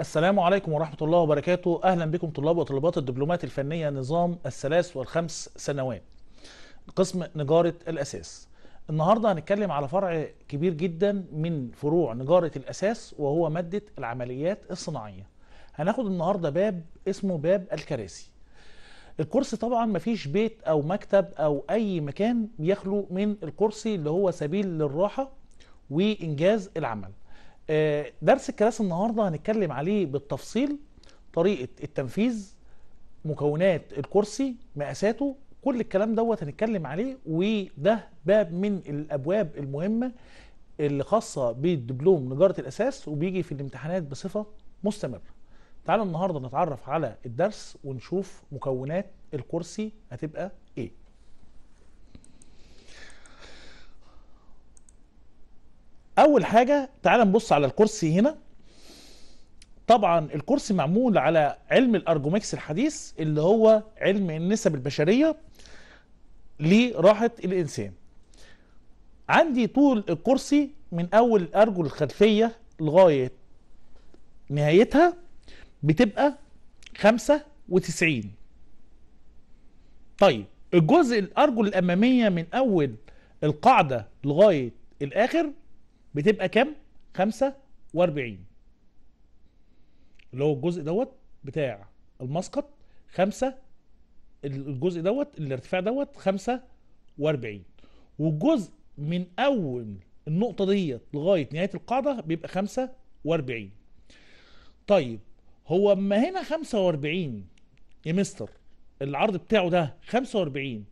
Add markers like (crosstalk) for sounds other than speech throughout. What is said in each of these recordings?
السلام عليكم ورحمة الله وبركاته أهلا بكم طلاب وطلبات الدبلومات الفنية نظام الثلاث والخمس سنوات قسم نجارة الأساس النهاردة هنتكلم على فرع كبير جدا من فروع نجارة الأساس وهو مادة العمليات الصناعية هناخد النهاردة باب اسمه باب الكراسي الكرسي طبعا مفيش بيت أو مكتب أو أي مكان بيخلو من الكرسي اللي هو سبيل للراحة وإنجاز العمل آه، درس الكلاس النهارده هنتكلم عليه بالتفصيل طريقه التنفيذ مكونات الكرسي مقاساته كل الكلام دوت هنتكلم عليه وده باب من الابواب المهمه اللي خاصه بالدبلوم نجاره الاساس وبيجي في الامتحانات بصفه مستمره تعالوا النهارده نتعرف على الدرس ونشوف مكونات الكرسي هتبقى ايه اول حاجه تعال نبص على الكرسي هنا طبعا الكرسي معمول على علم الارجوميكس الحديث اللي هو علم النسب البشريه لراحه الانسان عندي طول الكرسي من اول الارجل الخلفيه لغايه نهايتها بتبقى 95 طيب الجزء الارجل الاماميه من اول القاعده لغايه الاخر بتبقى كام 45 اللي هو الجزء دوت بتاع المسقط 5 الجزء دوت الارتفاع دوت 45 والجزء من اول النقطة ديت لغاية نهاية القاعدة بيبقى 45 طيب هو اما هنا 45 يا مستر العرض بتاعه ده 45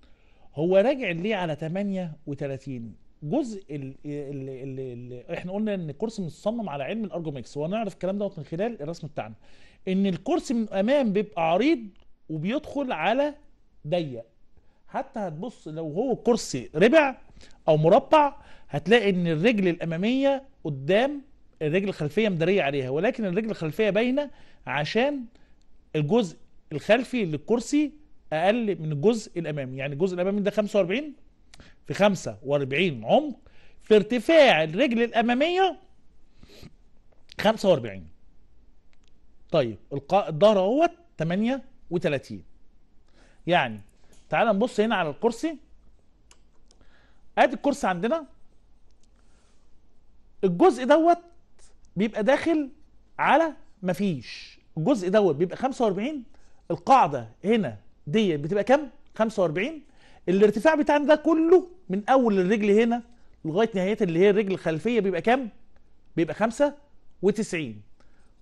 هو راجع ليه على 38 جزء اللي, اللي, اللي احنا قلنا ان الكرسي متصمم على علم الارجوميكس ونعرف الكلام دوت من خلال الرسم بتاعنا ان الكرسي من امام بيبقى عريض وبيدخل على ضيق حتى هتبص لو هو كرسي ربع او مربع هتلاقي ان الرجل الاماميه قدام الرجل الخلفيه مداريه عليها ولكن الرجل الخلفيه باينه عشان الجزء الخلفي للكرسي اقل من الجزء الامامي يعني الجزء الامامي ده 45 في 45 عمق في ارتفاع الرجل الاماميه 45 طيب الظهر اهوت 38 يعني تعال نبص هنا على الكرسي ادي الكرسي عندنا الجزء دوت بيبقى داخل على مفيش الجزء دوت بيبقى 45 القاعده هنا ديت بتبقى كام 45 الارتفاع بتاعنا ده كله من اول الرجل هنا لغايه نهايتها اللي هي الرجل الخلفيه بيبقى كام؟ بيبقى 95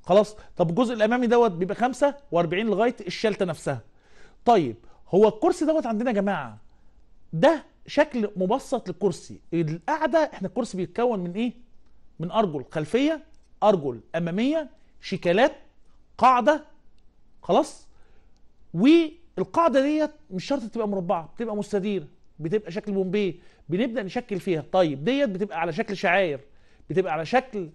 خلاص طب الجزء الامامي دوت بيبقى 45 لغايه الشلته نفسها طيب هو الكرسي دوت عندنا يا جماعه ده شكل مبسط للكرسي القعده احنا الكرسي بيتكون من ايه من ارجل خلفيه ارجل اماميه شيكالات قاعده خلاص القاعده ديت مش شرط تبقى مربعه بتبقى مستديره بتبقى شكل بومبيه بنبدا نشكل فيها طيب ديت بتبقى على شكل شعاير بتبقى على شكل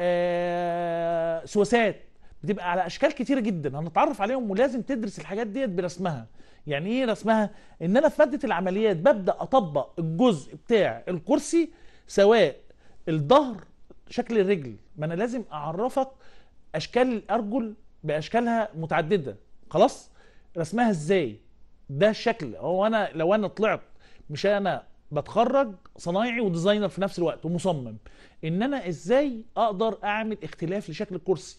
آه سواسات بتبقى على اشكال كتيره جدا هنتعرف عليهم ولازم تدرس الحاجات ديت برسمها يعني ايه رسمها ان انا في ماده العمليات ببدا اطبق الجزء بتاع الكرسي سواء الظهر شكل الرجل ما انا لازم اعرفك اشكال الارجل باشكالها متعدده خلاص رسمها ازاي ده الشكل هو انا لو انا طلعت مش انا بتخرج صنايعي وديزاينر في نفس الوقت ومصمم ان انا ازاي اقدر اعمل اختلاف لشكل الكرسي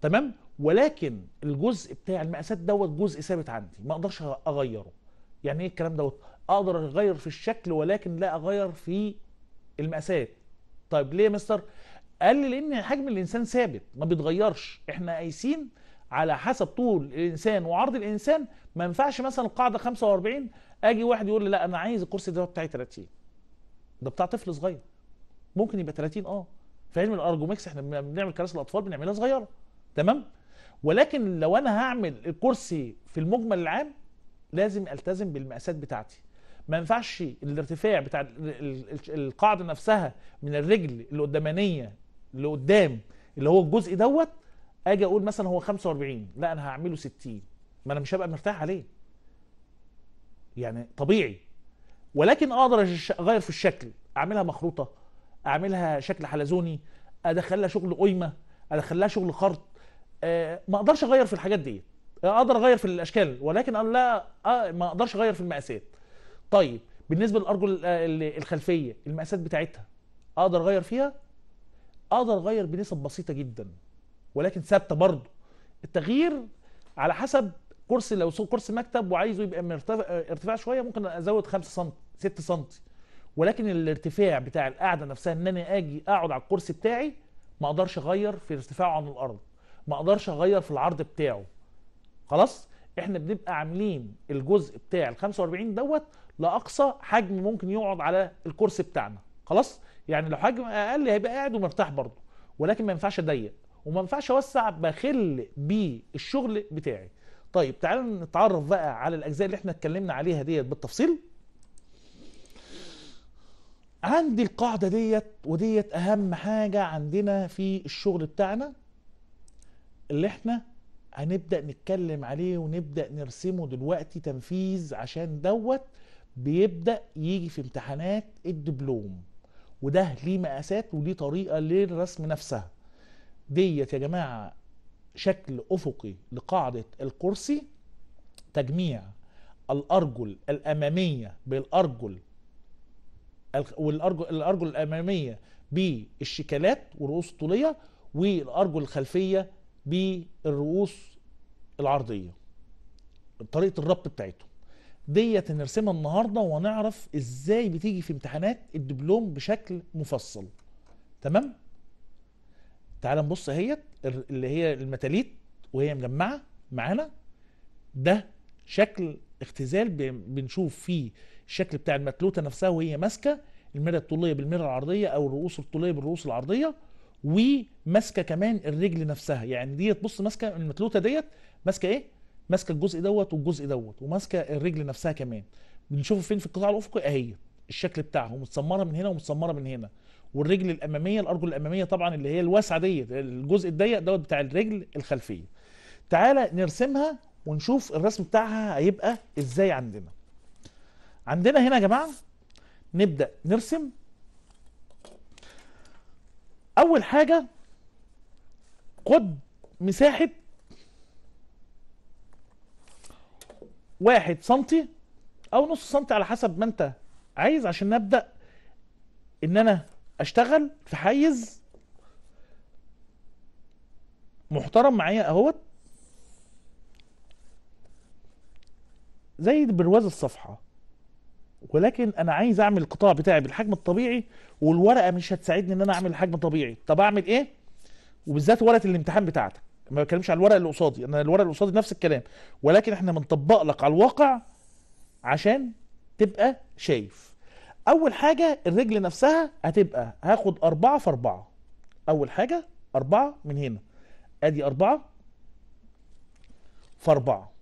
تمام ولكن الجزء بتاع المقاسات دوت جزء ثابت عندي ما اقدرش اغيره يعني ايه الكلام دوت اقدر اغير في الشكل ولكن لا اغير في المقاسات طيب ليه يا مستر قال لي لان حجم الانسان ثابت ما بيتغيرش احنا قايسين على حسب طول الانسان وعرض الانسان ما ينفعش مثلا القاعده 45 اجي واحد يقول لي لا انا عايز الكرسي ده بتاعي 30 ده بتاع طفل صغير ممكن يبقى 30 اه في علم الارجوميكس احنا بنعمل كراسي الاطفال بنعملها صغيره تمام ولكن لو انا هعمل الكرسي في المجمل العام لازم التزم بالمقاسات بتاعتي ما ينفعش الارتفاع بتاع القاعده نفسها من الرجل القدامانيه لقدام اللي هو الجزء دوت اجي اقول مثلا هو 45 لا انا هعمله 60 ما انا مش هبقى مرتاح عليه يعني طبيعي ولكن اقدر اغير في الشكل اعملها مخروطه اعملها شكل حلزوني ادخلها شغل قيمه ادخلها شغل خرط أه ما اقدرش اغير في الحاجات دي اقدر اغير في الاشكال ولكن انا لا أه ما اقدرش اغير في المقاسات طيب بالنسبه للارجل آه، الخلفيه المقاسات بتاعتها اقدر اغير فيها اقدر اغير بنسب بسيطه جدا ولكن ثابته برضه التغيير على حسب كرسي لو كرسي مكتب وعايزه يبقى مرتفع ارتفاع شويه ممكن ازود 5 سم 6 سم ولكن الارتفاع بتاع القعده نفسها ان انا اجي اقعد على الكرسي بتاعي ما اقدرش اغير في ارتفاعه عن الارض ما اقدرش اغير في العرض بتاعه خلاص احنا بنبقى عاملين الجزء بتاع ال 45 دوت لاقصى حجم ممكن يقعد على الكرسي بتاعنا خلاص يعني لو حجم اقل هيبقى قاعد ومرتاح برضه ولكن ما ينفعش اضيق وما ينفعش اوسع بخل بالشغل بتاعي طيب تعالوا نتعرف بقى على الاجزاء اللي احنا اتكلمنا عليها ديت بالتفصيل عندي القاعده ديت وديت اهم حاجه عندنا في الشغل بتاعنا اللي احنا هنبدا نتكلم عليه ونبدا نرسمه دلوقتي تنفيذ عشان دوت بيبدا يجي في امتحانات الدبلوم وده ليه مقاسات وليه طريقه للرسم نفسها ديت يا جماعه شكل افقي لقاعده الكرسي تجميع الارجل الاماميه بالارجل والارجل الارجل الاماميه بالشيكالات والرؤوس الطوليه والارجل الخلفيه بالرؤوس العرضيه طريقه الربط بتاعتهم ديت نرسمها النهارده وهنعرف ازاي بتيجي في امتحانات الدبلوم بشكل مفصل تمام تعال نبص اهيت اللي هي المتاليت وهي مجمعه معانا ده شكل اختزال بنشوف فيه الشكل بتاع المتلوته نفسها وهي ماسكه الميرة الطوليه بالميرة العرضيه او الرؤوس الطوليه بالرؤوس العرضيه وماسكه كمان الرجل نفسها يعني دي تبص ماسكه المتلوته ديت ماسكه ايه؟ ماسكه الجزء دوت والجزء دوت وماسكه الرجل نفسها كمان بنشوفه فين في القطاع الافقي اهي الشكل بتاعها ومتسمره من هنا ومتسمره من هنا والرجل الاماميه الارجل الاماميه طبعا اللي هي الواسعه ديت الجزء الضيق دوت بتاع الرجل الخلفيه تعالى نرسمها ونشوف الرسم بتاعها هيبقى ازاي عندنا عندنا هنا يا جماعه نبدا نرسم اول حاجه خد مساحه واحد سنتي او نص سنتي على حسب ما انت عايز عشان نبدا ان انا اشتغل في حيز محترم معايا اهوت زي برواز الصفحه ولكن انا عايز اعمل القطاع بتاعي بالحجم الطبيعي والورقه مش هتساعدني ان انا اعمل الحجم الطبيعي طب اعمل ايه وبالذات ورقه الامتحان بتاعتك ما بتكلمش على الورقه اللي قصادي انا الورقه اللي قصادي نفس الكلام ولكن احنا بنطبق لك على الواقع عشان تبقى شايف اول حاجه الرجل نفسها هتبقى هاخد أربعة في أربعة اول حاجه أربعة من هنا ادي أربعة في أربعة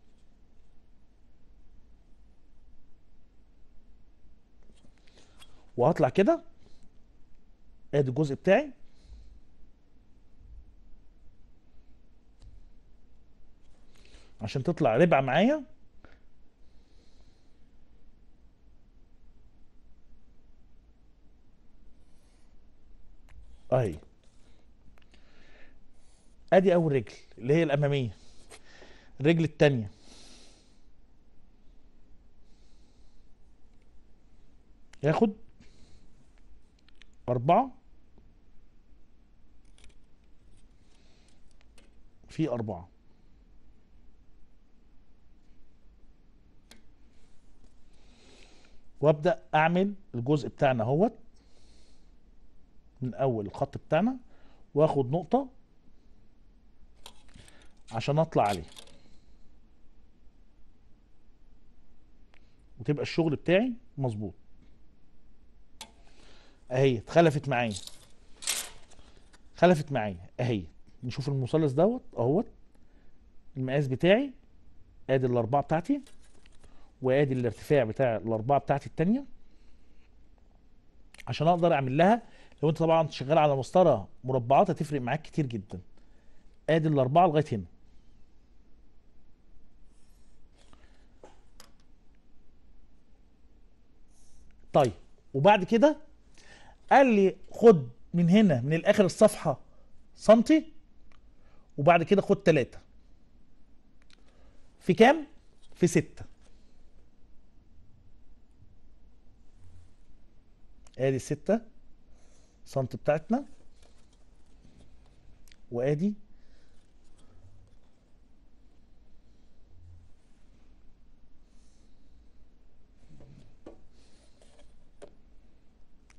وهطلع كده ادي الجزء بتاعي عشان تطلع ربع معايا اهي ادي اول رجل اللي هي الاماميه الرجل الثانيه ياخد أربعة في أربعة وابدأ أعمل الجزء بتاعنا اهوت من اول الخط بتاعنا واخد نقطة عشان اطلع عليه وتبقى الشغل بتاعي مظبوط اهي اتخلفت معايا خلفت معايا اهي نشوف المثلث دوت اهوت المقاس بتاعي ادي الاربعه بتاعتي وادي الارتفاع بتاع الاربعه بتاعتي التانيه عشان اقدر اعمل لها لو انت طبعا شغال على مسطره مربعات هتفرق معاك كتير جدا ادي الاربعه لغايه هنا طيب وبعد كده قال لي خد من هنا من الاخر الصفحه سنتي وبعد كده خد تلاتة في كام؟ في ستة ادي ستة سنت بتاعتنا وادي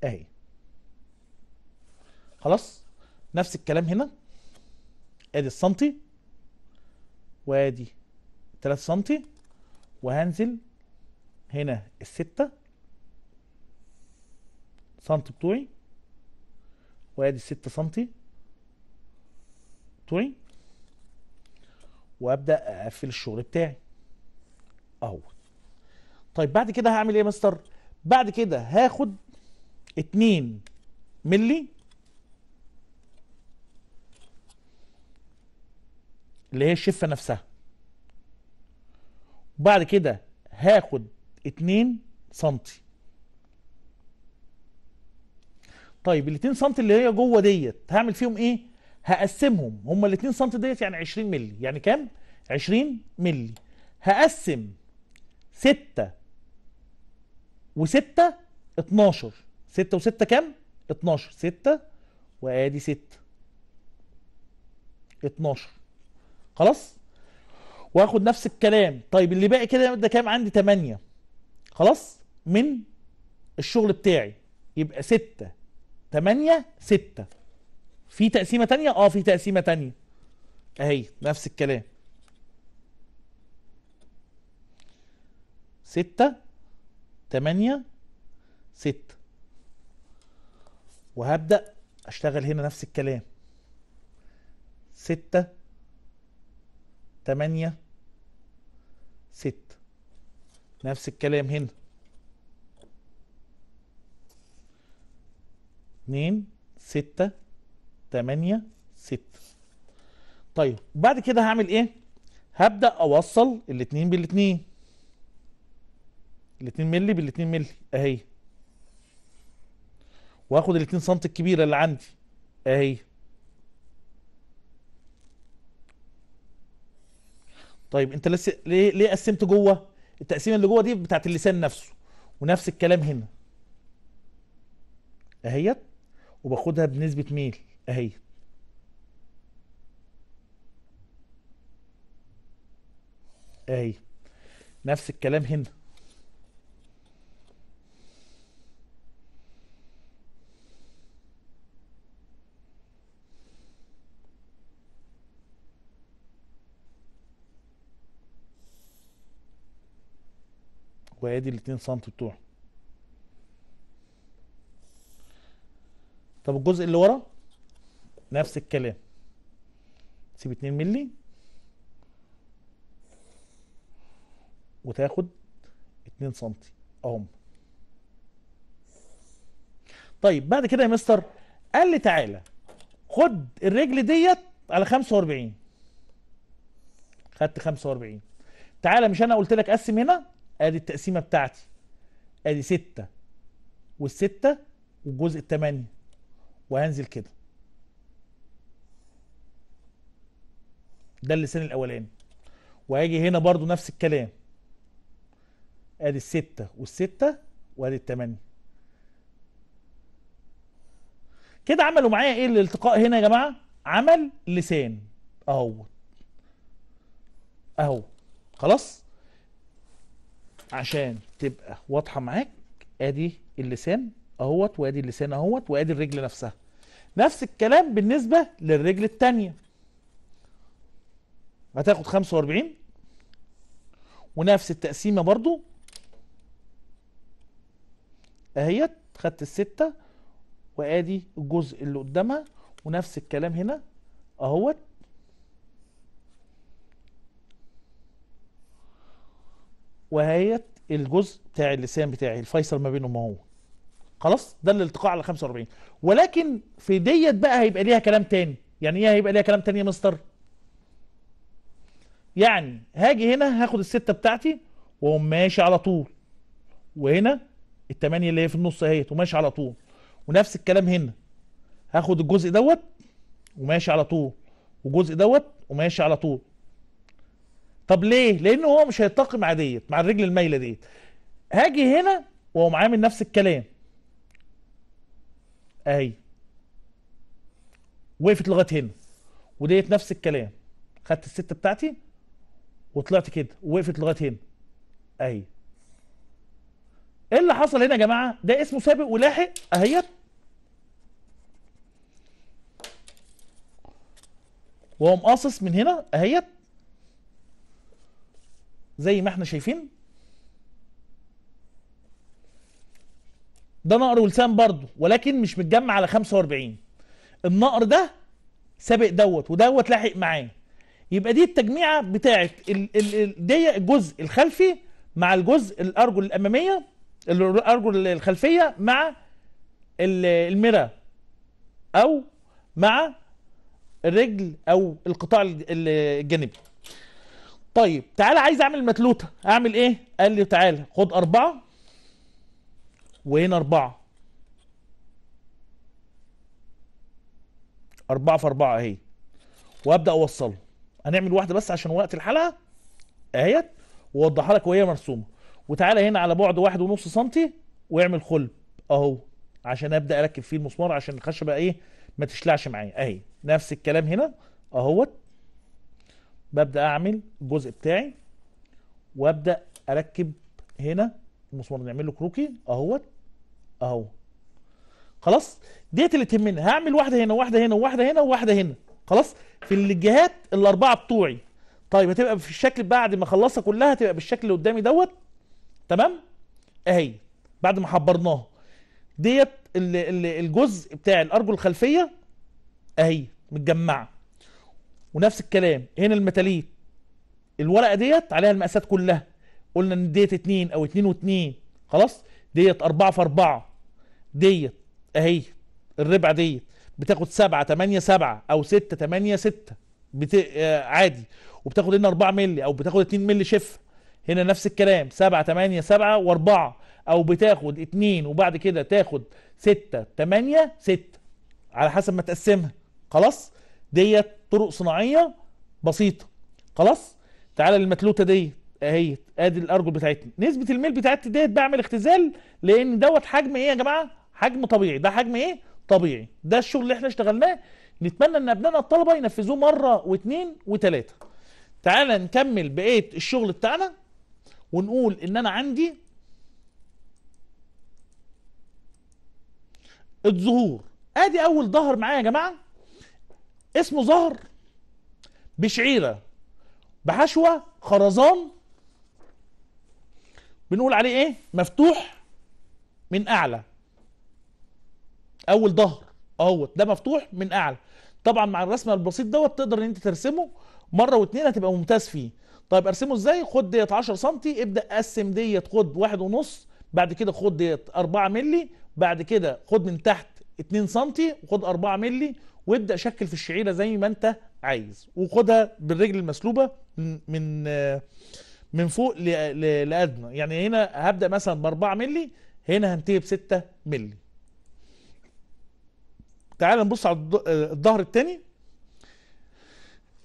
اهي خلاص نفس الكلام هنا ادي السنتي وادي 3 سنتي وهنزل هنا الستة سنتي بتوعي وادي 6 سم بتوعي وابدا اقفل الشغل بتاعي اهو طيب بعد كده هعمل ايه يا مستر بعد كده هاخد 2 ملي اللي هي الشفه نفسها وبعد كده هاخد 2 سنتي طيب ال 2 سم اللي هي جوه ديت هعمل فيهم ايه هقسمهم هما ال 2 سم ديت يعني 20 مللي يعني كام 20 مللي هقسم 6 و6 12 6 و6 كام 12 6 وادي 6 12 خلاص واخد نفس الكلام طيب اللي باقي كده ده كام عندي 8 خلاص من الشغل بتاعي يبقى 6 8 6 في تقسيمه تانية اه في تقسيمه تانية اهي نفس الكلام 6 8 6 وهبدا اشتغل هنا نفس الكلام 6 8 6 نفس الكلام هنا اتنين ستة تمانية ستة طيب بعد كده هعمل ايه هبدأ اوصل الاتنين بالاتنين الاتنين ملي بالاتنين ملي اهي واخد الاتنين سنتي الكبيرة اللي عندي اهي طيب انت لسه ليه ليه قسمت جوه التقسيمه اللي جوه دي بتاعت اللسان نفسه ونفس الكلام هنا اهيت وباخدها بنسبه ميل اهي اهي نفس الكلام هنا وادي الاتنين سنتي بتوعه طب الجزء اللي ورا نفس الكلام تسيب 2 مللي وتاخد 2 سم اهم طيب بعد كده يا مستر قال لي تعالى خد الرجل ديت على 45 خدت 45 تعالى مش انا قلت لك قسم هنا ادي التقسيمه بتاعتي ادي 6 وال6 والجزء ال8 وهنزل كده ده اللسان الاولاني وهاجي هنا برضو نفس الكلام ادي الستة والستة وادي التمانية كده عملوا معايا ايه الالتقاء هنا يا جماعة عمل لسان اهو اهو خلاص عشان تبقى واضحة معاك ادي اللسان اهوت وادي اللسان اهوت وادي الرجل نفسها نفس الكلام بالنسبه للرجل الثانيه هتاخد 45 ونفس التقسيمه برضو اهيت خدت الستة وادي الجزء اللي قدامها ونفس الكلام هنا اهوت وهيت الجزء بتاع اللسان بتاعي الفيصل ما بينهم اهو خلاص ده الالتقاء على 45 ولكن في ديت بقى هيبقى ليها كلام تاني يعني ايه هيبقى ليها كلام تاني يا مستر يعني هاجي هنا هاخد الستة بتاعتي واقوم ماشي على طول وهنا التمانية اللي هي في النص اهيت وماشي على طول ونفس الكلام هنا هاخد الجزء دوت وماشي على طول والجزء دوت وماشي على طول طب ليه لان هو مش هيتاقم مع ديت مع الرجل المايله ديت هاجي هنا واقوم عامل نفس الكلام اهي وقفت لغايه هنا وديت نفس الكلام خدت الست بتاعتي وطلعت كده وقفت لغايه هنا اهي ايه اللي حصل هنا يا جماعه ده اسمه سابق ولاحق اهيت وهو مقصص من هنا اهيت زي ما احنا شايفين ده نقر ولسان برضه ولكن مش متجمع على 45 النقر ده سابق دوت ودوت لاحق معاه يبقى دي التجميعه بتاعت دي الجزء الخلفي مع الجزء الارجل الاماميه الارجل الخلفيه مع الميرا او مع الرجل او القطاع الجانبي طيب تعالى عايز اعمل متلوته اعمل ايه قال لي تعالى خد اربعه وهنا أربعة أربعة في أربعة أهي وأبدأ أوصله هنعمل واحدة بس عشان وقت الحلقة أهيت وأوضحها لك وهي مرسومة وتعالى هنا على بعد واحد ونص سنتي واعمل خلب أهو عشان أبدأ أركب فيه المسمار عشان الخشبة إيه ما تشلعش معايا أهي نفس الكلام هنا أهوت ببدأ أعمل الجزء بتاعي وأبدأ أركب هنا المسمار نعمل له كروكي اهوت اهو خلاص ديت اللي تهمنا هعمل واحده هنا واحده هنا واحده هنا واحده هنا خلاص في الجهات الاربعه بتوعي طيب هتبقى في الشكل بعد ما اخلصها كلها هتبقى بالشكل اللي قدامي دوت تمام اهي بعد ما حبرناها ديت الجزء بتاع الارجل الخلفيه اهي متجمعه ونفس الكلام هنا المتاليت الورقه ديت عليها المقاسات كلها قلنا ان ديت اتنين او اتنين واتنين خلاص ديت اربعة في اربعة ديت اهي الربع ديت بتاخد سبعة تمانية سبعة او ستة تمانية ستة بت... آه عادي وبتاخد هنا 4 مللي او بتاخد 2 مللي شف هنا نفس الكلام 7 8 7 و4 او بتاخد 2 وبعد كده تاخد 6 8 6 على حسب ما تقسمها خلاص ديت طرق صناعيه بسيطه خلاص تعالى للمتلوته ديت اهي ادي الارجل بتاعتنا نسبه الميل بتاعتي ديت بعمل اختزال لان دوت حجم ايه يا جماعه حجم طبيعي ده حجم ايه طبيعي ده الشغل اللي احنا اشتغلناه نتمنى ان ابنائنا الطلبه ينفذوه مره واثنين وثلاثه تعالى نكمل بقيه الشغل بتاعنا ونقول ان انا عندي الظهور ادي اول ظهر معايا يا جماعه اسمه ظهر بشعيره بحشوه خرزان بنقول عليه ايه مفتوح من اعلى اول ظهر اهوت ده مفتوح من اعلى طبعا مع الرسم البسيط دوت تقدر ان انت ترسمه مره واتنين هتبقى ممتاز فيه طيب ارسمه ازاي خد ديت 10 سم ابدا قسم ديت خد واحد ونص بعد كده خد ديت 4 مللي بعد كده خد من تحت 2 سم وخد 4 مللي وابدا شكل في الشعيره زي ما انت عايز وخدها بالرجل المسلوبه من من آه، من فوق لادنى يعني هنا هبدا مثلا ب 4 مللي هنا هنتهي ب 6 مللي تعال نبص على الظهر الثاني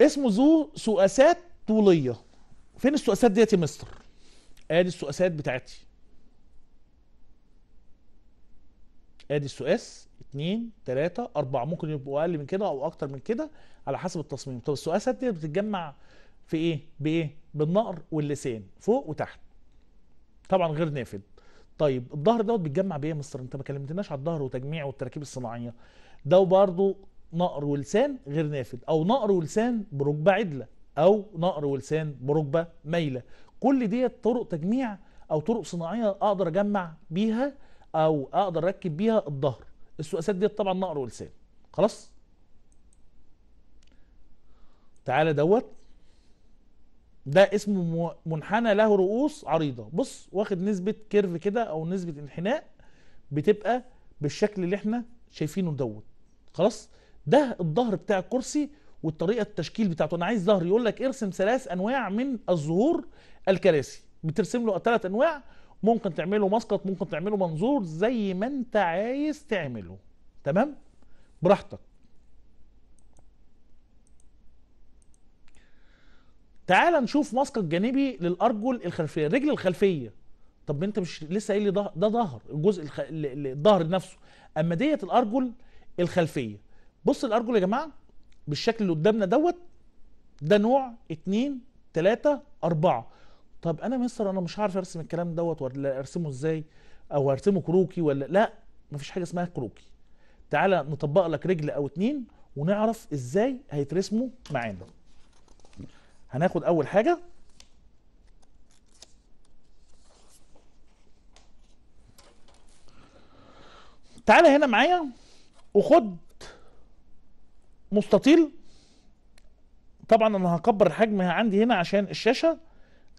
اسمه ذو سؤاسات طوليه فين السؤاسات ديت يا مستر ادي السؤاسات بتاعتي ادي السؤاس 2 3 4 ممكن يبقوا اقل من كده او اكتر من كده على حسب التصميم طب السؤاسات دي بتتجمع في ايه بايه بالنقر واللسان فوق وتحت طبعا غير نافذ. طيب الظهر دوت بيتجمع بايه يا مستر انت ما كلمتناش على الظهر وتجميعه والتراكيب الصناعيه ده برضه نقر ولسان غير نافذ او نقر ولسان بركبه عدله او نقر ولسان بركبه مايله كل ديت طرق تجميع او طرق صناعيه اقدر اجمع بيها او اقدر اركب بيها الظهر السؤاسات ديت طبعا نقر ولسان خلاص تعالى دوت ده اسمه منحنى له رؤوس عريضه بص واخد نسبه كيرف كده او نسبه انحناء بتبقى بالشكل اللي احنا شايفينه دوت خلاص ده الظهر بتاع الكرسي والطريقه التشكيل بتاعته انا عايز ظهر يقول لك ارسم ثلاث انواع من الظهور الكراسي بترسم له ثلاث انواع ممكن تعمله مسقط ممكن تعمله منظور زي ما انت عايز تعمله تمام براحتك تعال نشوف مسقط جانبي للارجل الخلفيه الرجل الخلفيه طب انت مش لسه قايل لي ده ظهر الجزء الخ... الظهر نفسه اما ديت الارجل الخلفيه بص الارجل يا جماعه بالشكل اللي قدامنا دوت ده نوع 2 3 4 طب انا مستر انا مش عارف ارسم الكلام دوت ولا ارسمه ازاي او ارسمه كروكي ولا لا مفيش حاجه اسمها كروكي تعالى نطبق لك رجل او اتنين ونعرف ازاي هيترسموا معانا هناخد اول حاجه تعالى هنا معايا وخد مستطيل طبعا انا هكبر الحجم عندي هنا عشان الشاشه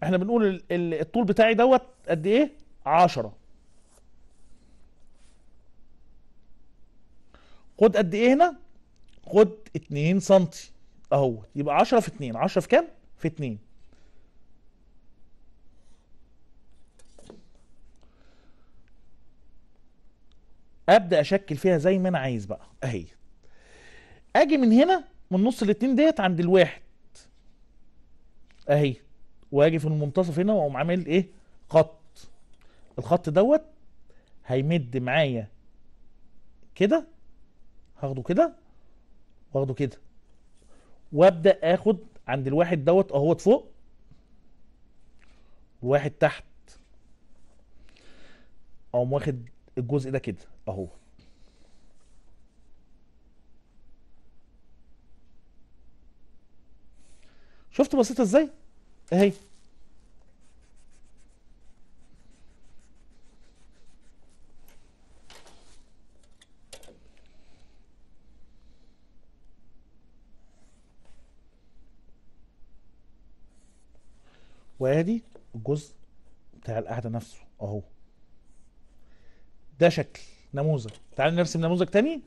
احنا بنقول الطول بتاعي دوت قد ايه 10 خد قد ايه هنا خد 2 سم اهو يبقى 10 في 2 10 في كام في اتنين ابدا اشكل فيها زي ما انا عايز بقى اهي اجي من هنا من نص الاتنين ديت عند الواحد اهي واجي في المنتصف هنا واقوم عامل ايه خط الخط دوت هيمد معايا كده هاخده كده واخده كده وابدا اخد عند الواحد دوت اهوت فوق وواحد تحت اقوم واخد الجزء ده كده اهو شفت بسيطه ازاي اهي وادي الجزء بتاع القعده نفسه اهو ده شكل نموذج تعال نرسم نموذج تاني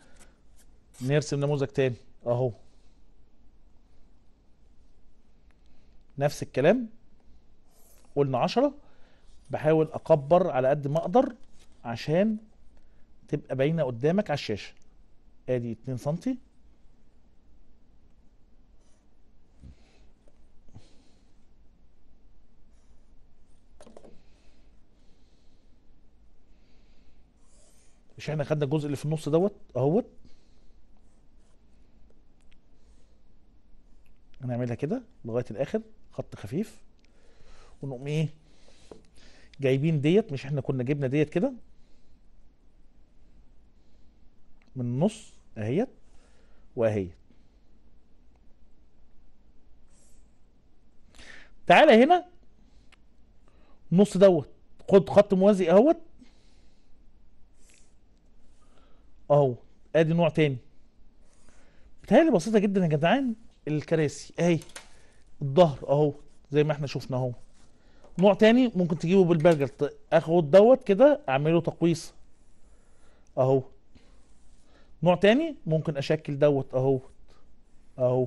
نرسم نموذج تاني اهو نفس الكلام قلنا 10 بحاول اكبر على قد ما اقدر عشان تبقى باينه قدامك على الشاشه ادي 2 سم مش احنا خدنا الجزء اللي في النص دوت اهوت هنعملها كده لغايه الاخر خط خفيف ونقوم ايه جايبين ديت مش احنا كنا جبنا ديت كده من النص اهيت واهيت تعالى هنا النص دوت خد خط موازي اهوت اهو ادي نوع تاني بتهيألي بسيطه جدا يا جدعان الكراسي اهي الظهر اهو زي ما احنا شفنا اهو نوع تاني ممكن تجيبه بالبرجر اخد دوت كده اعمله تقويص اهو نوع تاني ممكن اشكل دوت اهو اهو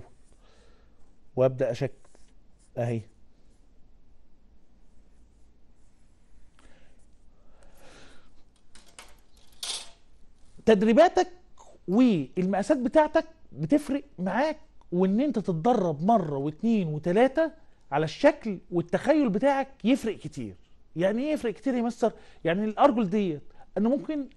وابدا اشكل اهي تدريباتك والمقاسات بتاعتك بتفرق معاك وان انت تتدرب مره واثنين وثلاثه على الشكل والتخيل بتاعك يفرق كتير يعني ايه يفرق كتير يا مستر يعني الارجل ديت انا ممكن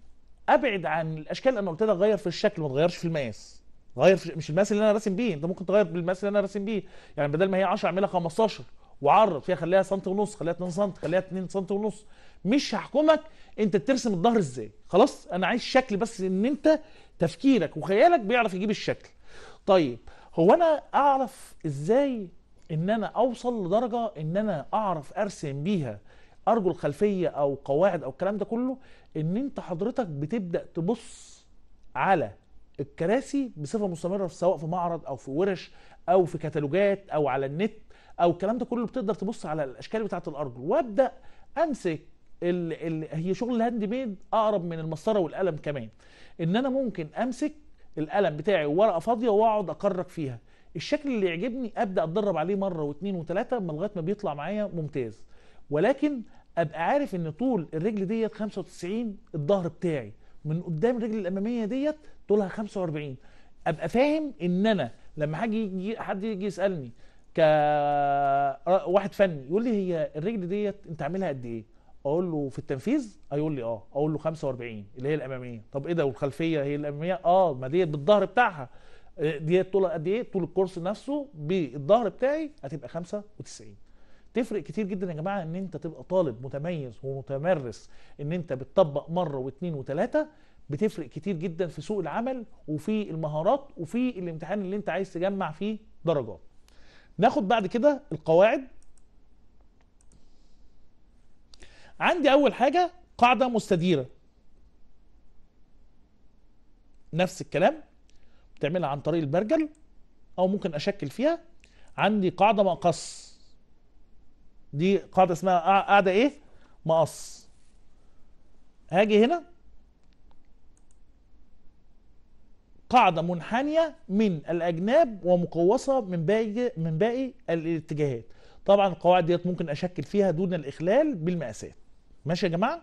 ابعد عن الاشكال انا قلت لك غير في الشكل ما تغيرش في المقاس غير في مش المقاس اللي انا راسم بيه انت ممكن تغير بالمقاس اللي انا راسم بيه يعني بدل ما هي 10 اعملها 15 وعرض فيها خليها سم ونص خليها 2 سم خليها 2 سم ونص مش هحكمك انت بترسم الظهر ازاي خلاص انا عايز شكل بس ان انت تفكيرك وخيالك بيعرف يجيب الشكل طيب هو انا اعرف ازاي ان انا اوصل لدرجه ان انا اعرف ارسم بيها ارجل خلفيه او قواعد او الكلام ده كله ان انت حضرتك بتبدا تبص على الكراسي بصفه مستمره سواء في معرض او في ورش او في كتالوجات او على النت او الكلام ده كله بتقدر تبص على الاشكال بتاعه الارجل وابدا امسك الـ الـ هي شغل الهاند ميد اقرب من المسطره والقلم كمان ان انا ممكن امسك القلم بتاعي وورقه فاضيه واقعد اكرك فيها الشكل اللي يعجبني ابدا اتدرب عليه مره واثنين وثلاثه لغايه ما بيطلع معايا ممتاز ولكن ابقى عارف ان طول الرجل ديت 95 الظهر بتاعي من قدام الرجل الاماميه ديت طولها 45 ابقى فاهم ان انا لما حاجي يجي حد يجي يسالني ك آه، واحد فني يقول لي هي الرجل ديت انت عاملها قد ايه؟ اقول له في التنفيذ هيقول لي اه اقول له 45 اللي هي الاماميه طب ايه ده والخلفيه هي الاماميه اه ما ديت بالظهر بتاعها آه، ديت طولها قد ايه؟ طول الكورس نفسه بالظهر بتاعي هتبقى 95 تفرق كتير جدا يا جماعه ان انت تبقى طالب متميز ومتمرس ان انت بتطبق مره واثنين وثلاثه بتفرق كتير جدا في سوق العمل وفي المهارات وفي الامتحان اللي انت عايز تجمع فيه درجات ناخد بعد كده القواعد عندي اول حاجه قاعده مستديره نفس الكلام بتعملها عن طريق البرجل او ممكن اشكل فيها عندي قاعده مقص دي قاعده اسمها قاعده ايه مقص هاجي هنا قاعدة منحنية من الأجناب ومقوسة من باقي من باقي الاتجاهات طبعا القواعد ديت ممكن أشكل فيها دون الإخلال بالمقاسات ماشي يا جماعة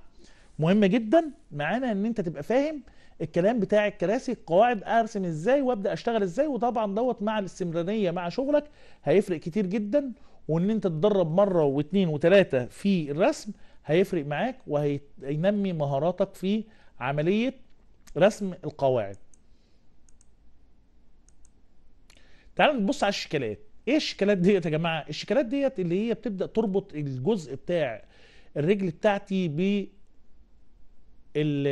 مهم جدا معانا ان انت تبقى فاهم الكلام بتاع الكراسي القواعد ارسم ازاي وابدا اشتغل ازاي وطبعا دوت مع الاستمراريه مع شغلك هيفرق كتير جدا وان انت تدرب مره واثنين وثلاثه في الرسم هيفرق معاك وهينمي مهاراتك في عمليه رسم القواعد تعال نبص على الشيكالات ايه الشيكالات ديت يا جماعه الشيكالات ديت اللي هي بتبدا تربط الجزء بتاع الرجل بتاعتي ب ال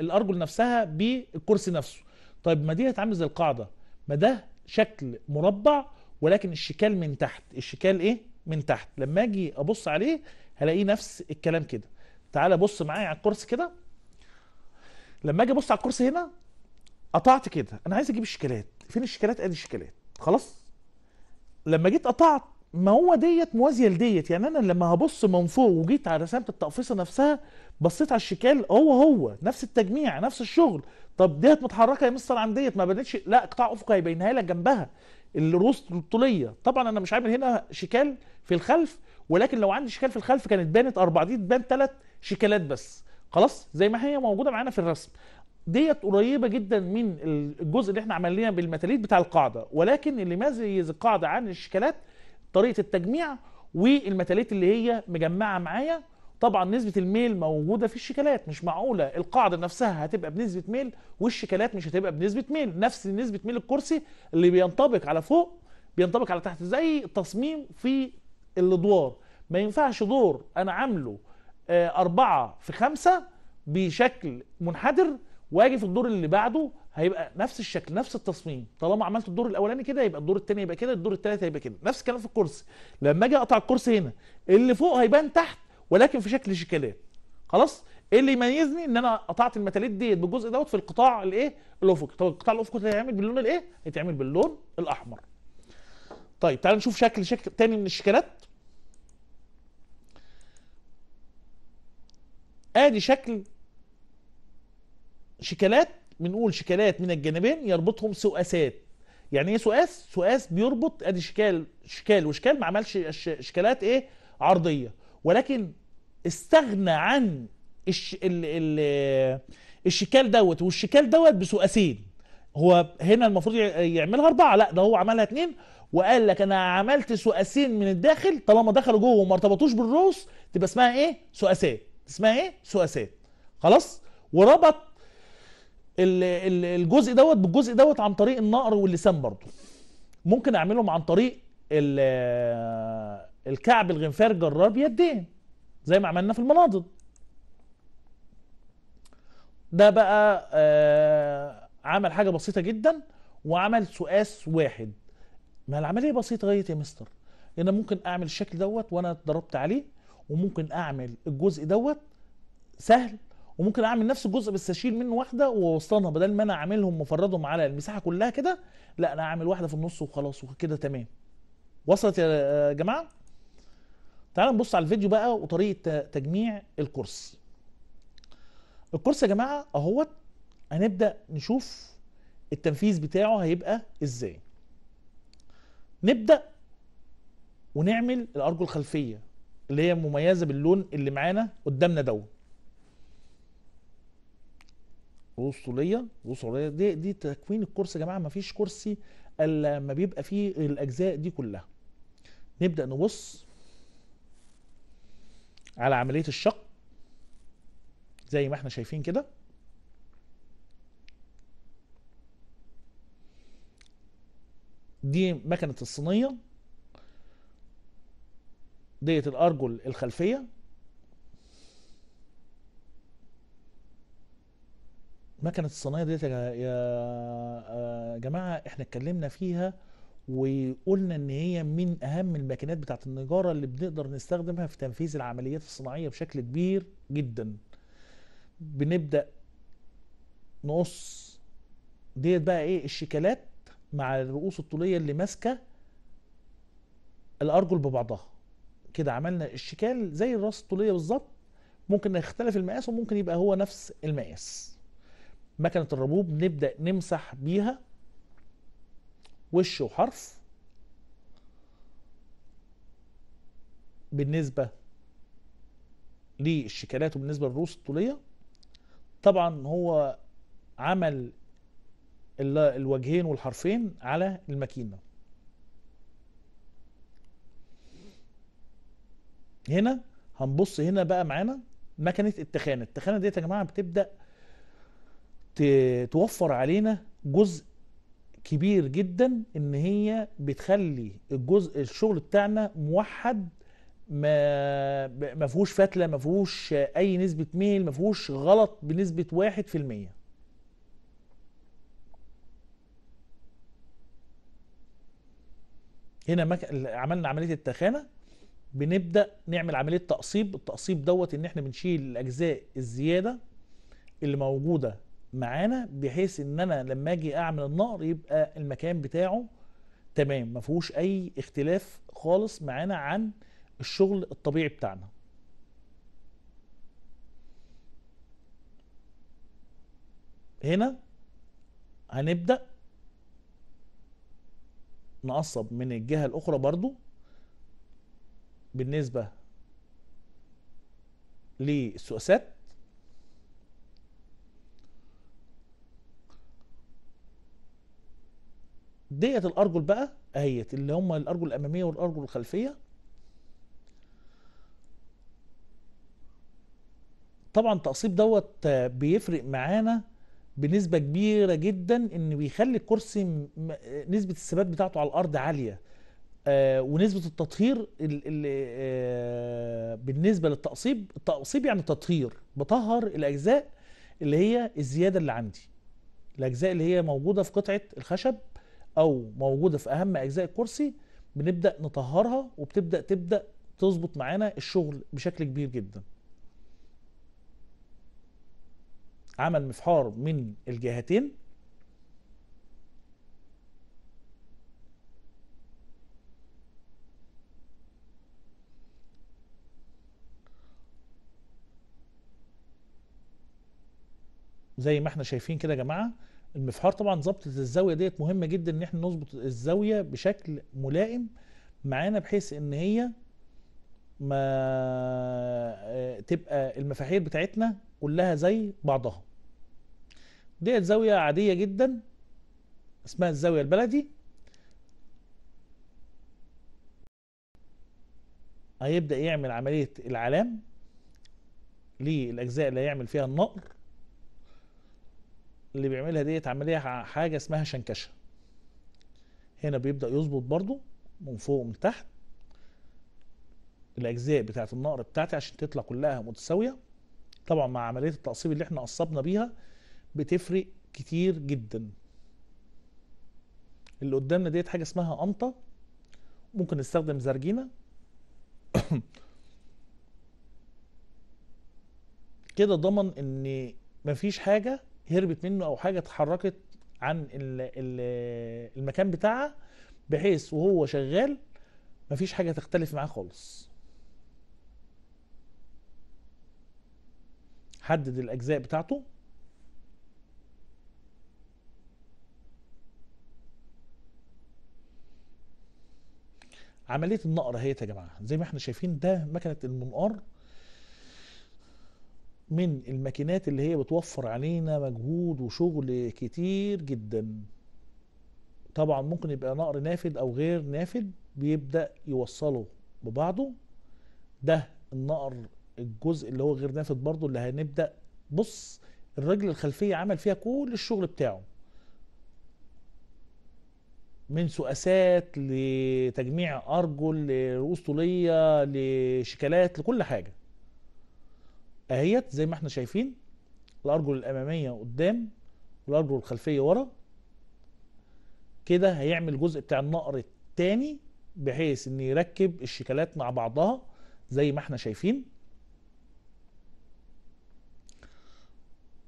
الارجل نفسها بالكرسي نفسه طيب ما ديت عامل زي القاعده ما ده شكل مربع ولكن الشكال من تحت الشكال ايه من تحت لما اجي ابص عليه هلاقيه نفس الكلام كده تعال بص معايا على الكرسي كده لما اجي ابص على الكرسي هنا قطعت كده انا عايز اجيب الشيكالات فين الشيكالات ادي الشيكالات خلاص لما جيت قطعت ما هو ديت موازيه لديت يعني انا لما هبص من فوق وجيت على رسمه التقفيصه نفسها بصيت على الشكال هو هو نفس التجميع نفس الشغل طب ديت متحركه يا مستر عن ديت ما بنتش لا قطاع افقي هيبينها لك جنبها الروس الطوليه طبعا انا مش عامل هنا شكال في الخلف ولكن لو عندي شكال في الخلف كانت بانت اربعه دي تبان ثلاث شكالات بس خلاص زي ما هي موجوده معانا في الرسم ديت قريبه جدا من الجزء اللي احنا عملناه بالمتاليت بتاع القاعده ولكن اللي ميز القاعده عن الشكلات طريقه التجميع والمتاليت اللي هي مجمعه معايا طبعا نسبه الميل موجوده في الشكلات مش معقوله القاعده نفسها هتبقى بنسبه ميل والشكلات مش هتبقى بنسبه ميل نفس نسبه ميل الكرسي اللي بينطبق على فوق بينطبق على تحت زي التصميم في الادوار ما ينفعش دور انا عامله آه، أربعة في خمسة بشكل منحدر واجي في الدور اللي بعده هيبقى نفس الشكل نفس التصميم طالما عملت الدور الاولاني كده يبقى الدور الثاني يبقى كده الدور الثالث هيبقى كده نفس الكلام في الكرسي لما اجي اقطع الكرسي هنا اللي فوق هيبان تحت ولكن في شكل شيكالات خلاص ايه اللي يميزني ان انا قطعت الماتيريال ديت بالجزء دوت في القطاع الايه الافقي طب القطاع الافقي هيتعمل باللون الايه هيتعمل باللون الاحمر طيب تعال نشوف شكل شكل تاني من الشيكالات ادي شكل شكلات بنقول شكلات من الجانبين يربطهم سؤاسات يعني ايه سؤاس سؤاس بيربط ادي شكال شكال وشكال ما عملش شكالات ايه عرضيه ولكن استغنى عن الش... ال... ال... الشكال دوت والشكال دوت بسؤاسين هو هنا المفروض يعملها اربعه لا ده هو عملها اتنين وقال لك انا عملت سؤاسين من الداخل طالما دخلوا جوه وما ارتبطوش بالروس تبقى اسمها ايه؟ سؤاسات اسمها ايه؟ سؤاسات خلاص وربط الجزء دوت بالجزء دوت عن طريق النقر واللسان برضه ممكن اعملهم عن طريق الكعب الغنفار الجرار بيدين زي ما عملنا في المناضد ده بقى آه عمل حاجه بسيطه جدا وعمل سؤاس واحد ما العمليه بسيطه غايه يا مستر انا ممكن اعمل الشكل دوت وانا اتضربت عليه وممكن اعمل الجزء دوت سهل وممكن اعمل نفس الجزء بس اشيل منه واحده واوصلها بدل ما انا عاملهم مفردهم على المساحه كلها كده لا انا اعمل واحده في النص وخلاص وكده تمام وصلت يا جماعه تعالوا نبص على الفيديو بقى وطريقه تجميع الكرسي الكرسي يا جماعه اهوت هنبدا نشوف التنفيذ بتاعه هيبقى ازاي نبدا ونعمل الارجل الخلفيه اللي هي مميزه باللون اللي معانا قدامنا دوت وصوليه وصوليه دي دي تكوين الكرسي يا جماعه ما فيش كرسي الا ما بيبقى فيه الاجزاء دي كلها نبدا نبص على عمليه الشق زي ما احنا شايفين كده دي مكنه الصينيه ديت الارجل الخلفيه مكنه الصنايع ديت يا آه، جماعه احنا اتكلمنا فيها وقلنا ان هي من اهم الماكينات بتاعت النجاره اللي بنقدر نستخدمها في تنفيذ العمليات الصناعيه بشكل كبير جدا بنبدا نقص ديت بقى ايه الشيكلات مع الرؤوس الطوليه اللي ماسكه الارجل ببعضها كده عملنا الشكال زي الراس الطوليه بالظبط ممكن يختلف المقاس وممكن يبقى هو نفس المقاس مكنه الربوب نبدا نمسح بيها وش وحرف بالنسبه للشيكالات وبالنسبه للرؤوس الطوليه طبعا هو عمل الوجهين والحرفين على الماكينه هنا هنبص هنا بقى معانا مكنه التخانه التخانه ديت يا جماعه بتبدا توفر علينا جزء كبير جدا ان هي بتخلي الجزء الشغل بتاعنا موحد ما ما فيهوش فتله ما فيهوش اي نسبه ميل ما فيهوش غلط بنسبه 1% هنا مك... عملنا عمليه التخانه بنبدا نعمل عمليه تقصيب التقصيب دوت ان احنا بنشيل الاجزاء الزياده اللي موجوده معانا بحيث ان انا لما اجي اعمل النقر يبقى المكان بتاعه تمام ما فيهوش اي اختلاف خالص معانا عن الشغل الطبيعي بتاعنا هنا هنبدأ نقصب من الجهة الأخرى برضو بالنسبة للسؤسات ديت الارجل بقى اهيت اللي هم الارجل الاماميه والارجل الخلفيه طبعا التقصيب دوت بيفرق معانا بنسبة كبيرة جدا ان بيخلي الكرسي نسبة الثبات بتاعته على الارض عالية آه، ونسبة التطهير اللي آه، بالنسبة للتقصيب التقصيب يعني تطهير بطهر الاجزاء اللي هي الزيادة اللي عندي الاجزاء اللي هي موجودة في قطعة الخشب او موجوده في اهم اجزاء الكرسي بنبدا نطهرها وبتبدا تبدا تظبط معانا الشغل بشكل كبير جدا عمل مفحار من الجهتين زي ما احنا شايفين كده يا جماعه المفحار طبعا ظبطه الزاويه ديت مهمه جدا ان احنا نظبط الزاويه بشكل ملائم معانا بحيث ان هي ما آه، تبقى المفاحير بتاعتنا كلها زي بعضها ديت زاويه عاديه جدا اسمها الزاويه البلدي هيبدا يعمل عمليه العلام للاجزاء اللي هيعمل فيها النقر اللي بيعملها ديت عمليه حاجه اسمها شنكشه هنا بيبدا يظبط برده من فوق ومن تحت الاجزاء بتاعه النقر بتاعتي عشان تطلع كلها متساويه طبعا مع عمليه التقصيب اللي احنا قصبنا بيها بتفرق كتير جدا اللي قدامنا ديت حاجه اسمها امطه ممكن نستخدم زرجينه (coughs) كده ضمن ان مفيش حاجه هربت منه او حاجه اتحركت عن المكان بتاعها بحيث وهو شغال مفيش حاجه تختلف معاه خالص حدد الاجزاء بتاعته عمليه النقر اهيت يا جماعه زي ما احنا شايفين ده مكنه المنقار من الماكينات اللي هي بتوفر علينا مجهود وشغل كتير جدا طبعا ممكن يبقى نقر نافد او غير نافد بيبدا يوصله ببعضه ده النقر الجزء اللي هو غير نافد برضه اللي هنبدا بص الرجل الخلفيه عمل فيها كل الشغل بتاعه من سقاسات لتجميع ارجل لرؤوس طوليه لشيكالات لكل حاجه اهيت زي ما احنا شايفين الارجل الاماميه قدام والارجل الخلفيه ورا كده هيعمل الجزء بتاع النقر الثاني بحيث ان يركب الشيكلات مع بعضها زي ما احنا شايفين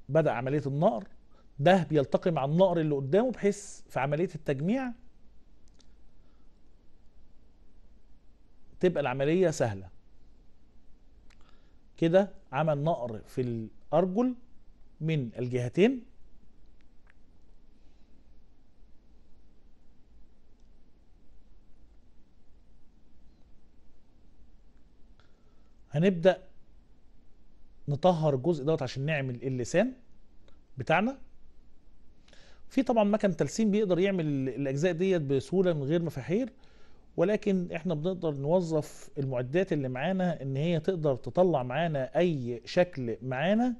بدأ عملية النقر ده بيلتقي مع النقر اللي قدامه بحيث في عملية التجميع تبقى العملية سهلة كده عمل نقر في الأرجل من الجهتين هنبدأ نطهر الجزء دوت عشان نعمل اللسان بتاعنا في طبعا مكن تلسين بيقدر يعمل الأجزاء ديت بسهولة من غير مفاحير ولكن احنا بنقدر نوظف المعدات اللي معانا ان هي تقدر تطلع معانا اي شكل معانا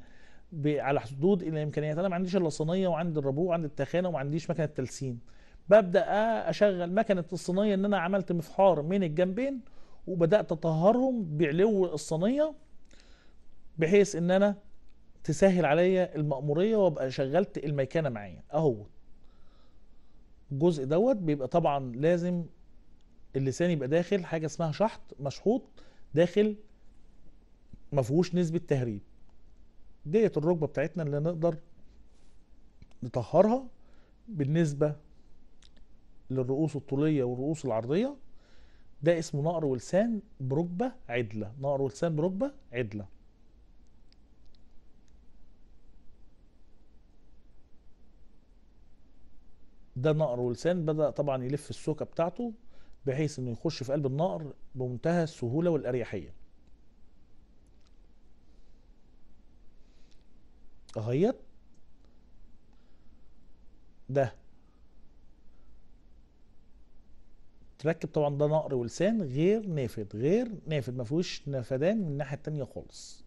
على حدود الامكانيات انا ما عنديش الا صينيه وعندي الربوع وعندي التخانه وما عنديش مكنه تلسين ببدا اشغل مكنه الصينيه ان انا عملت مفحار من الجنبين وبدات اطهرهم بعلو الصينيه بحيث ان انا تسهل عليا المأمورية وابقى شغلت الميكانه معايا اهو الجزء دوت بيبقى طبعا لازم اللسان يبقى داخل حاجه اسمها شحط مشحوط داخل ما فيهوش نسبه تهريب ديت الركبه بتاعتنا اللي نقدر نطهرها بالنسبه للرؤوس الطوليه والرؤوس العرضيه ده اسمه نقر ولسان بركبه عدله نقر ولسان بركبه عدله ده نقر ولسان بدأ طبعا يلف السوكة بتاعته بحيث انه يخش في قلب النقر بمنتهى السهوله والاريحيه اهيت ده تركب طبعا ده نقر ولسان غير نافد غير نافد ما فيهوش نفدان من الناحيه التانيه خالص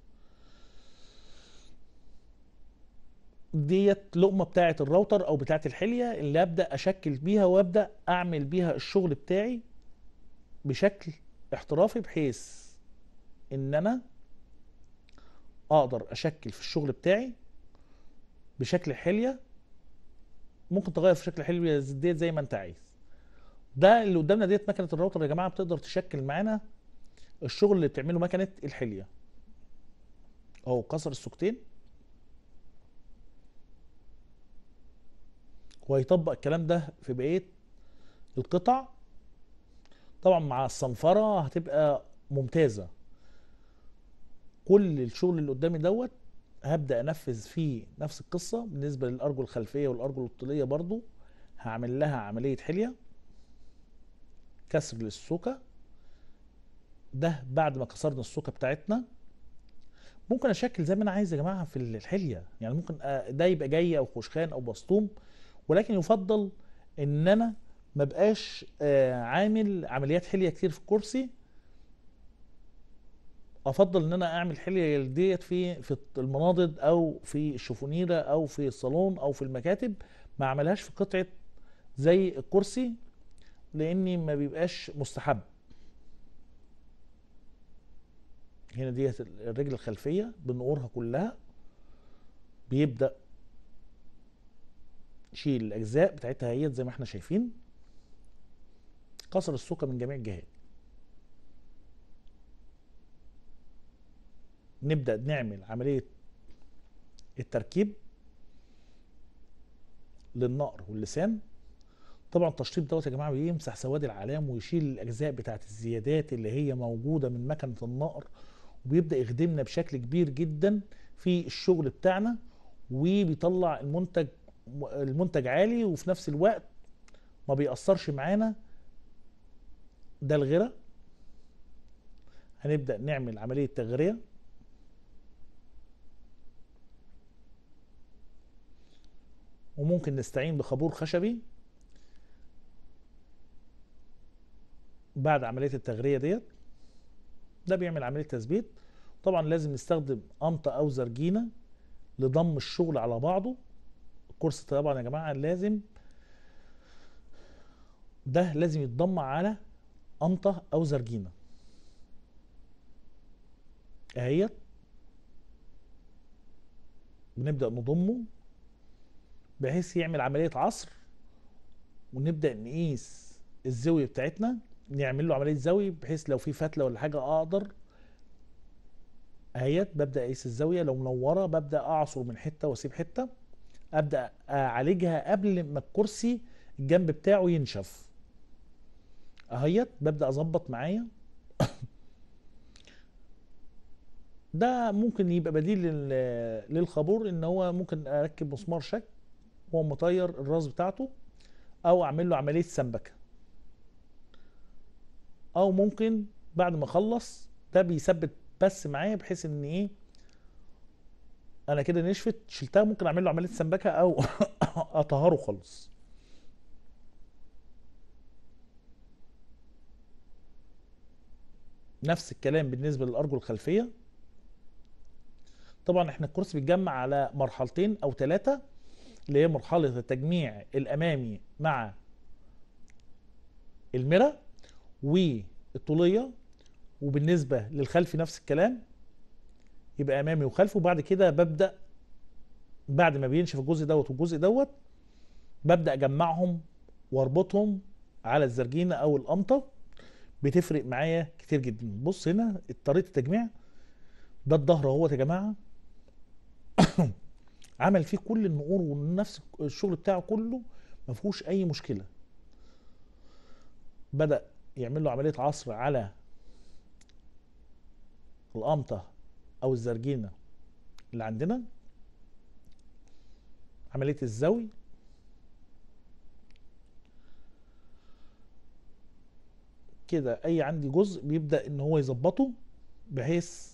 ديت لقمه بتاعه الراوتر او بتاعه الحليه اللي ابدا اشكل بيها وابدا اعمل بيها الشغل بتاعي بشكل احترافي بحيث ان انا اقدر اشكل في الشغل بتاعي بشكل حليه ممكن تغير في شكل حليه ديت زي ما انت عايز ده اللي قدامنا ديت مكنه الراوتر يا جماعه بتقدر تشكل معانا الشغل اللي بتعمله مكنه الحليه اهو كسر السكتين ويطبق الكلام ده في بقيه القطع طبعا مع الصنفره هتبقى ممتازه كل الشغل اللي قدامي دوت هبدا انفذ فيه نفس القصه بالنسبه للارجل الخلفيه والارجل الطوليه برضو هعمل لها عمليه حليه كسر للسوكه ده بعد ما كسرنا السوكه بتاعتنا ممكن اشكل زي ما انا عايز يا جماعه في الحليه يعني ممكن ده يبقى جايه او خشخان او بسطوم ولكن يفضل ان انا ما بقاش آه، عامل عمليات حليه كتير في الكرسي افضل ان انا اعمل حليه ديت في في المناضد او في الشوفونيره او في الصالون او في المكاتب ما اعملهاش في قطعه زي الكرسي لاني ما بيبقاش مستحب هنا ديت الرجل الخلفيه بنقورها كلها بيبدا شيل الاجزاء بتاعتها هي زي ما احنا شايفين كسر الثقه من جميع الجهات نبدا نعمل عمليه التركيب للنقر واللسان طبعا التشطيب دوت يا جماعه بيمسح سواد العلام ويشيل الاجزاء بتاعه الزيادات اللي هي موجوده من مكنه النقر وبيبدا يخدمنا بشكل كبير جدا في الشغل بتاعنا وبيطلع المنتج المنتج عالي وفي نفس الوقت ما بيأثرش معانا ده الغيره هنبدأ نعمل عملية تغرية وممكن نستعين بخابور خشبي بعد عملية التغرية ديت ده بيعمل عملية تثبيت طبعا لازم نستخدم أمطة أو زرجينة لضم الشغل على بعضه كورس طبعا يا جماعه لازم ده لازم يتضم على قمطه او زرجينه اهيت بنبدا نضمه بحيث يعمل عمليه عصر ونبدا نقيس الزاويه بتاعتنا نعمل له عمليه زاويه بحيث لو في فتله ولا حاجه اقدر اهيت ببدا اقيس الزاويه لو منوره ببدا اعصر من حته واسيب حته ابدا آه، اعالجها قبل ما الكرسي الجنب بتاعه ينشف اهيت ببدا اظبط معايا (coughs) ده ممكن يبقى بديل للخابور ان هو ممكن اركب مسمار شك وهو مطير الراس بتاعته او اعمل له عمليه سمبكه او ممكن بعد ما اخلص ده بيثبت بس معايا بحيث ان ايه انا كده نشفت شلتها ممكن اعمل له عمليه سمبكه او (laughs) اطهره خالص نفس الكلام بالنسبه للارجل الخلفيه طبعا احنا الكرسي بيتجمع على مرحلتين او ثلاثه اللي هي مرحله التجميع الامامي مع المرا والطوليه وبالنسبه للخلفي نفس الكلام يبقى امامي وخلفه وبعد كده ببدا بعد ما بينشف الجزء دوت والجزء دوت ببدا اجمعهم واربطهم على الزرجينه او القمطه بتفرق معايا كتير جدا بص هنا طريقه التجميع ده الظهر هو يا جماعه (coughs) عمل فيه كل النقور ونفس الشغل بتاعه كله ما فيهوش اي مشكله بدا يعمل له عمليه عصر على القمطه او الزرجينه اللي عندنا عمليه الزوي كده اي عندي جزء بيبدا ان هو يظبطه بحيث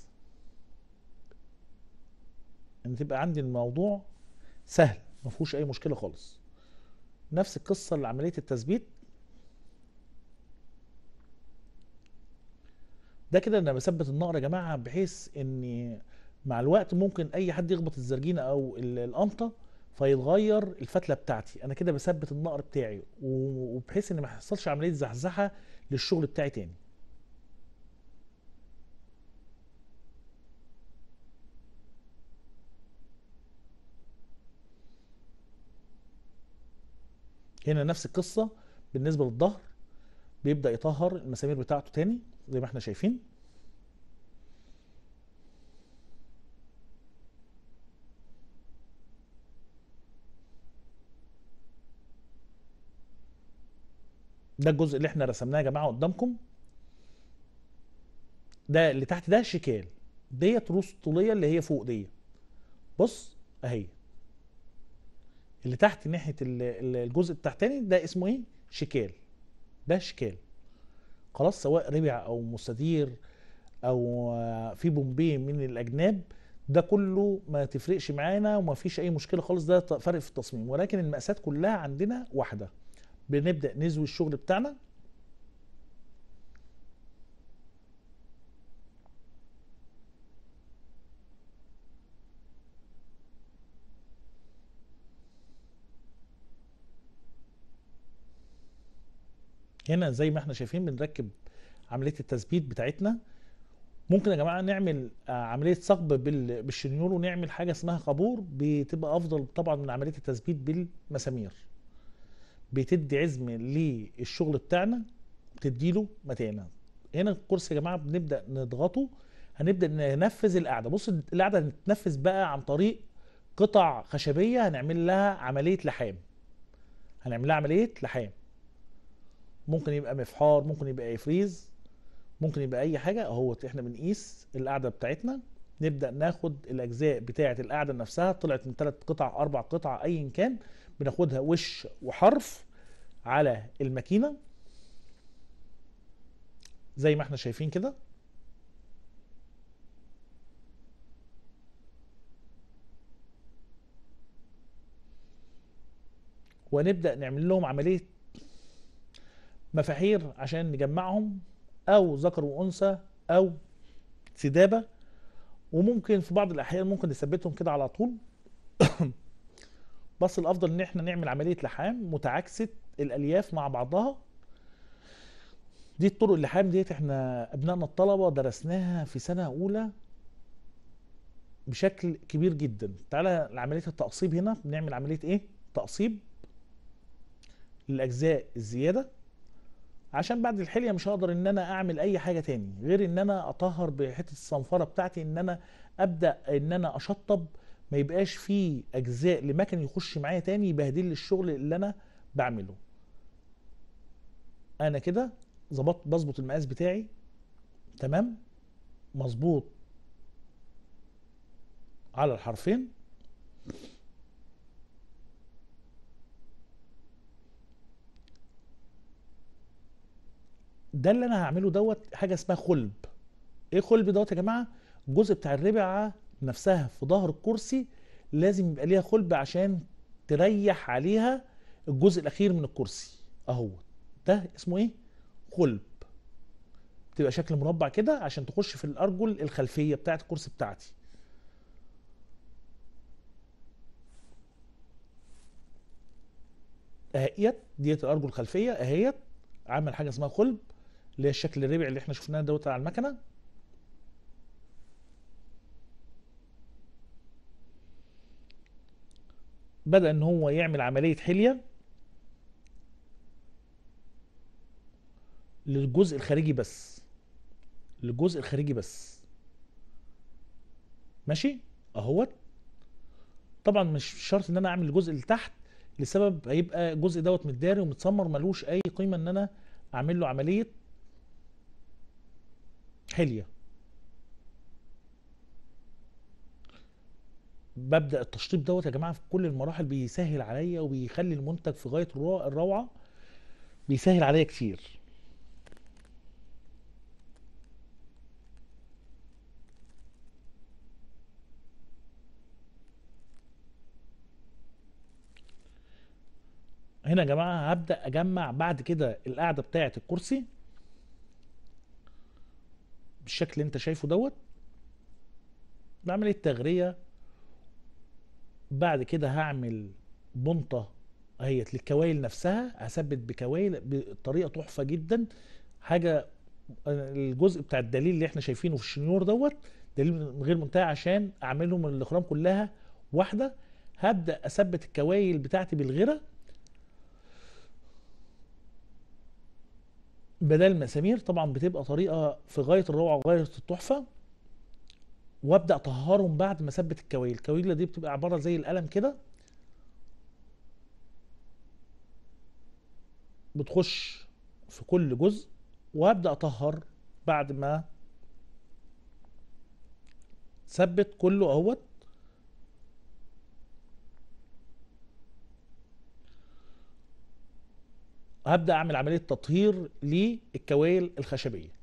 ان تبقى عندي الموضوع سهل ما فيهوش اي مشكله خالص نفس القصه لعمليه التثبيت ده كده انا بثبت النقر يا جماعه بحيث ان مع الوقت ممكن اي حد يخبط الزرجينه او القنطه فيتغير الفتله بتاعتي انا كده بثبت النقر بتاعي وبحيث ان ما يحصلش عمليه زحزحه للشغل بتاعي تاني هنا نفس القصه بالنسبه للظهر بيبدا يطهر المسامير بتاعته تاني زي ما احنا شايفين ده الجزء اللي احنا رسمناه يا جماعه قدامكم ده اللي تحت ده شكال ديت روس طوليه اللي هي فوق دي بص اهي اللي تحت ناحيه الجزء التحتاني ده اسمه ايه شكال ده اشكال خلاص سواء ربع او مستدير او في بومبي من الاجناب ده كله ما تفرقش معانا وما فيش اي مشكله خالص ده فرق في التصميم ولكن المقاسات كلها عندنا واحده بنبدا نزوي الشغل بتاعنا هنا زي ما احنا شايفين بنركب عمليه التثبيت بتاعتنا ممكن يا جماعه نعمل آه، عمليه ثقب بالشنيور ونعمل حاجه اسمها قابور بتبقى افضل طبعا من عمليه التثبيت بالمسامير بتدي عزم للشغل بتاعنا بتديله متانه هنا الكرسي يا جماعه بنبدا نضغطه هنبدا ننفذ القعده بص القعده هتتنفذ بقى عن طريق قطع خشبيه هنعمل لها عمليه لحام هنعمل لها عمليه لحام ممكن يبقى مفحار ممكن يبقى يفريز ممكن يبقى اي حاجه اهو احنا بنقيس القعده بتاعتنا نبدا ناخد الاجزاء بتاعه القعده نفسها طلعت من ثلاث قطع اربع قطع ايا كان بناخدها وش وحرف على الماكينه زي ما احنا شايفين كده ونبدا نعمل لهم عمليه مفاهير عشان نجمعهم او ذكر وانثى او سدابه وممكن في بعض الاحيان ممكن نثبتهم كده على طول (coughs) بس الافضل ان احنا نعمل عمليه لحام متعاكسه الالياف مع بعضها دي الطرق اللحام ديت احنا ابنائنا الطلبه درسناها في سنه اولى بشكل كبير جدا تعالى لعمليه التقصيب هنا بنعمل عمليه ايه تقصيب للاجزاء الزياده عشان بعد الحليه مش هقدر ان انا اعمل اي حاجه تاني غير ان انا اطهر بحته الصنفره بتاعتي ان انا ابدا ان انا اشطب ما يبقاش فيه اجزاء لمكن يخش معايا تاني يبهدل الشغل اللي انا بعمله انا كده ظبطت بظبط المقاس بتاعي تمام مظبوط على الحرفين ده اللي انا هعمله دوت حاجه اسمها خلب ايه خلب دوت يا جماعه الجزء بتاع الربع نفسها في ظهر الكرسي لازم يبقى ليها خلب عشان تريح عليها الجزء الاخير من الكرسي اهو ده اسمه ايه خلب تبقى شكل مربع كده عشان تخش في الارجل الخلفيه بتاعه الكرسي بتاعتي اهيت ديت الارجل الخلفيه اهيت عمل حاجه اسمها خلب اللي هي الشكل الربعي اللي احنا شفناه دوت على المكنه بدأ ان هو يعمل عملية حلية للجزء الخارجي بس للجزء الخارجي بس ماشي اهوت طبعا مش شرط ان انا اعمل الجزء اللي تحت لسبب هيبقى الجزء دوت متداري ومتسمر ملوش اي قيمة ان انا اعمل له عملية حليه ببدا التشطيب دوت يا جماعه في كل المراحل بيسهل عليا وبيخلي المنتج في غايه الروعه بيسهل عليا كتير هنا يا جماعه هبدا اجمع بعد كده القاعده بتاعه الكرسي بالشكل اللي انت شايفه دوت بعمل ايه؟ التغريه بعد كده هعمل بنطه اهيت للكوايل نفسها هثبت بكوايل بطريقه تحفه جدا حاجه الجزء بتاع الدليل اللي احنا شايفينه في الشنيور دوت دليل غير منتهي عشان اعملهم الاخرام كلها واحده هبدا اثبت الكوايل بتاعتي بالغره بدل مسامير طبعا بتبقى طريقه في غايه الروعه وغايه التحفه وابدا اطهرهم بعد ما اثبت الكويل الكويله دي بتبقى عباره زي القلم كده بتخش في كل جزء وابدا اطهر بعد ما ثبت كله اهوت هبدا اعمل عمليه تطهير للكوائل الخشبيه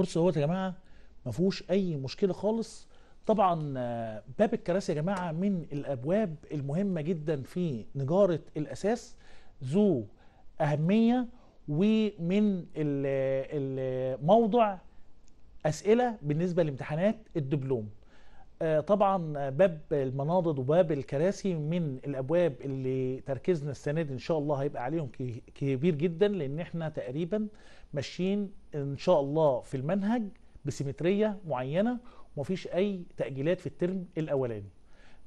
الكرسي دوت يا جماعه ما فيهوش اي مشكله خالص طبعا آه، باب الكراسي يا جماعه من الابواب المهمه جدا في نجاره الاساس ذو اهميه ومن آه، الموضع اسئله بالنسبه لامتحانات الدبلوم آه، طبعا باب المناضد وباب الكراسي من الابواب اللي تركيزنا السنه دي ان شاء الله هيبقى عليهم كبير جدا لان احنا تقريبا ماشيين ان شاء الله في المنهج بسيمتريه معينه ومفيش اي تاجيلات في الترم الاولاني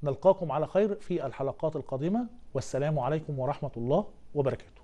نلقاكم على خير في الحلقات القادمه والسلام عليكم ورحمه الله وبركاته